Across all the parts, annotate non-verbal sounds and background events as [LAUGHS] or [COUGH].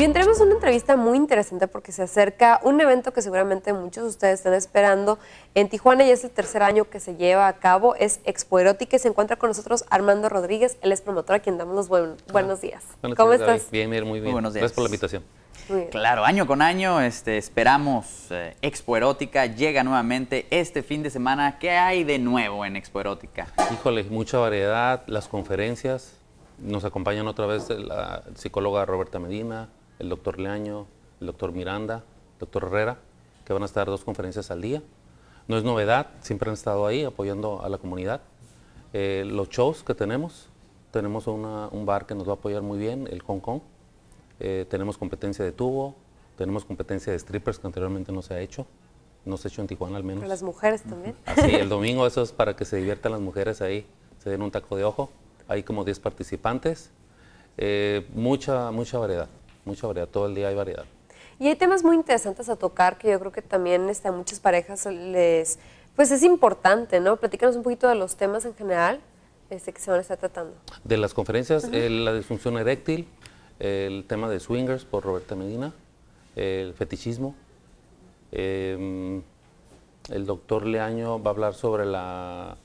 Y entremos una entrevista muy interesante porque se acerca un evento que seguramente muchos de ustedes están esperando en Tijuana y es el tercer año que se lleva a cabo. Es Expo Erótica y se encuentra con nosotros Armando Rodríguez, él es promotor a quien damos los buenos días. ¿Cómo estás? Bien, bien, muy bien. Gracias por la invitación. Claro, año con año este, esperamos Expoerótica eh, Expo Erótica, llega nuevamente este fin de semana. ¿Qué hay de nuevo en Expo Erótica? Híjole, mucha variedad, las conferencias. Nos acompañan otra vez la psicóloga Roberta Medina, el doctor Leaño, el doctor Miranda, el doctor Herrera, que van a estar dos conferencias al día. No es novedad, siempre han estado ahí apoyando a la comunidad. Eh, los shows que tenemos, tenemos un bar que nos va a apoyar muy bien, el Hong Kong. Eh, tenemos competencia de tubo, tenemos competencia de strippers que anteriormente no se ha hecho, no se ha hecho en Tijuana al menos. las mujeres también. [LAUGHS] Sí, el domingo eso es para que se diviertan las mujeres ahí, se den un taco de ojo. Hay como 10 participantes, eh, mucha, mucha variedad mucha variedad, todo el día hay variedad. Y hay temas muy interesantes a tocar que yo creo que también este, a muchas parejas les, pues es importante, ¿no? Platícanos un poquito de los temas en general este, que se van a estar tratando. De las conferencias, la disfunción eréctil, el tema de swingers por Roberta Medina, el fetichismo. Em, el doctor Leaño va a hablar sobre la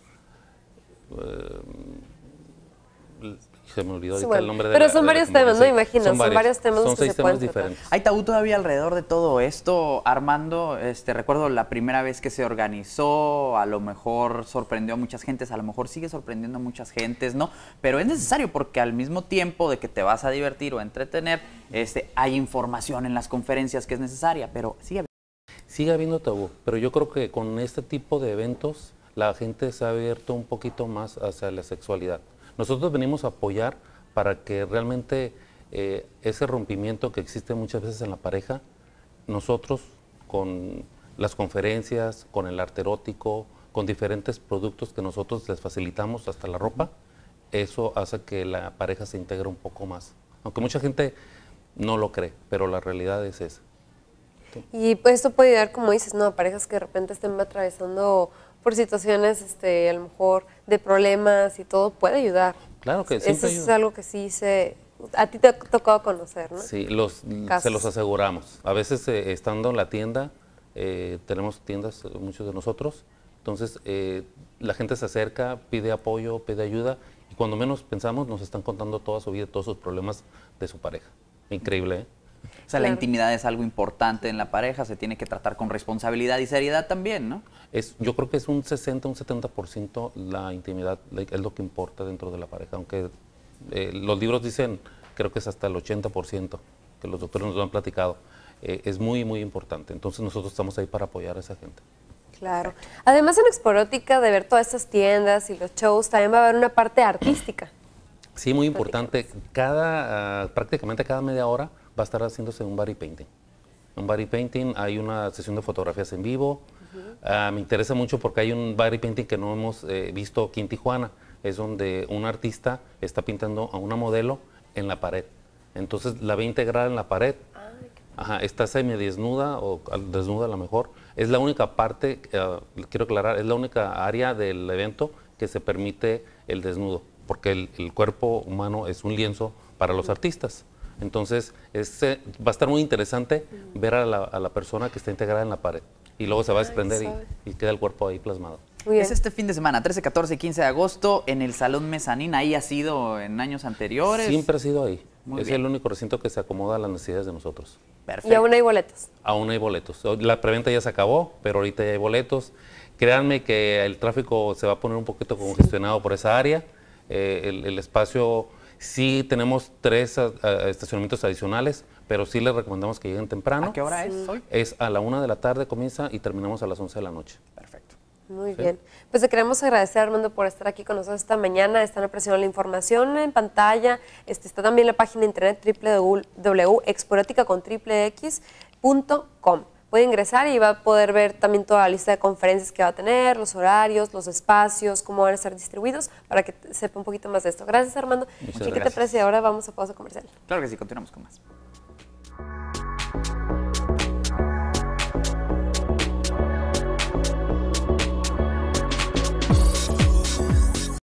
em, se me olvidó el nombre de Pero son varios temas, ¿no? Imagino, son, varios, temas. Son seis temas diferentes. Hay tabú todavía alrededor de todo esto, Armando. Este, recuerdo la primera vez que se organizó, a lo mejor sorprendió a muchas gentes, a lo mejor sigue sorprendiendo a muchas gentes, ¿no? Pero es necesario porque al mismo tiempo de que te vas a divertir o a entretener, este, hay información en las conferencias que es necesaria, pero sigue habiendo. Sigue habiendo tabú, pero yo creo que con este tipo de eventos la gente se ha abierto un poquito más hacia la sexualidad. Nosotros venimos a apoyar para que realmente eh, ese rompimiento que existe muchas veces en la pareja, nosotros con las conferencias, con el arte con diferentes productos que nosotros les facilitamos, hasta la ropa, eso hace que la pareja se integre un poco más. Aunque mucha gente no lo cree, pero la realidad es esa. Y pues esto puede ayudar, como dices, ¿no? a parejas que de repente estén atravesando por situaciones, este, a lo mejor, de problemas y todo, puede ayudar. Claro que sí. Eso es algo que sí se... A ti te ha tocado conocer, ¿no? Sí, los, se los aseguramos. A veces, eh, estando en la tienda, eh, tenemos tiendas, muchos de nosotros, entonces eh, la gente se acerca, pide apoyo, pide ayuda, y cuando menos pensamos nos están contando toda su vida, todos sus problemas de su pareja. Increíble, ¿eh? O sea, la intimidad es algo importante en la pareja, se tiene que tratar con responsabilidad y seriedad también, ¿no? Es, yo creo que es un 60, un 70% la intimidad es lo que importa dentro de la pareja, aunque eh, los libros dicen, creo que es hasta el 80%, que los doctores nos lo han platicado. Eh, es muy, muy importante. Entonces nosotros estamos ahí para apoyar a esa gente. Claro. Además en Exporótica, de ver todas estas tiendas y los shows, también va a haber una parte artística. Sí, muy importante. Cada, ah, prácticamente cada media hora va a estar haciéndose un body painting. Un body painting, hay una sesión de fotografías en vivo. Ah, me interesa mucho porque hay un body painting que no hemos eh, visto aquí en Tijuana. Es donde un artista está pintando a una modelo en la pared. Entonces la ve integrada en la pared. Ajá, está desnuda o desnuda a lo mejor. Es la única parte, eh, quiero aclarar, es la única área del evento que se permite el desnudo, porque el cuerpo humano es un lienzo para los artistas. Entonces, este, va a estar muy interesante ver a la, persona que está integrada en la pared. Y luego se va a desprender y, queda el cuerpo ahí plasmado. Es este fin de semana, 13, 14 y 15 de agosto, en el Salón Mezanín. Ahí ha sido en años anteriores. Siempre ha sido ahí. es el único recinto que se acomoda a las necesidades de nosotros. Perfecto. Y aún hay boletos. Aún hay boletos. La preventa ya se acabó, pero ahorita ya hay boletos. Créanme que el tráfico se va a poner un poquito congestionado por esa área. Eh, el, el espacio Sí tenemos tres ah, ah, estacionamientos adicionales, pero sí les recomendamos que lleguen temprano. ¿A qué hora es hoy? Es a la una de la tarde comienza y terminamos a las once de la noche. Perfecto. Muy bien. Pues le queremos agradecer, Armando, por estar aquí con nosotros esta mañana. Están apreciando la información en pantalla. Este, está también la página de internet www.exporética.com puede ingresar y va a poder ver también toda la lista de conferencias que va a tener, los horarios, los espacios, cómo van a estar distribuidos, para que sepa un poquito más de esto. Gracias, Armando. Muchas te parece? Ahora vamos a pausa comercial. Claro que sí, continuamos con más.